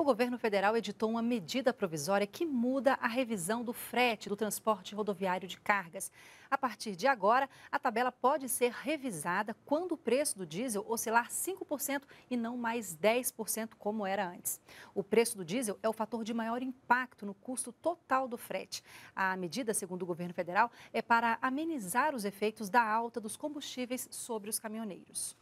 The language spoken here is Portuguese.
o governo federal editou uma medida provisória que muda a revisão do frete do transporte rodoviário de cargas. A partir de agora, a tabela pode ser revisada quando o preço do diesel oscilar 5% e não mais 10% como era antes. O preço do diesel é o fator de maior impacto no custo total do frete. A medida, segundo o governo federal, é para amenizar os efeitos da alta dos combustíveis sobre os caminhoneiros.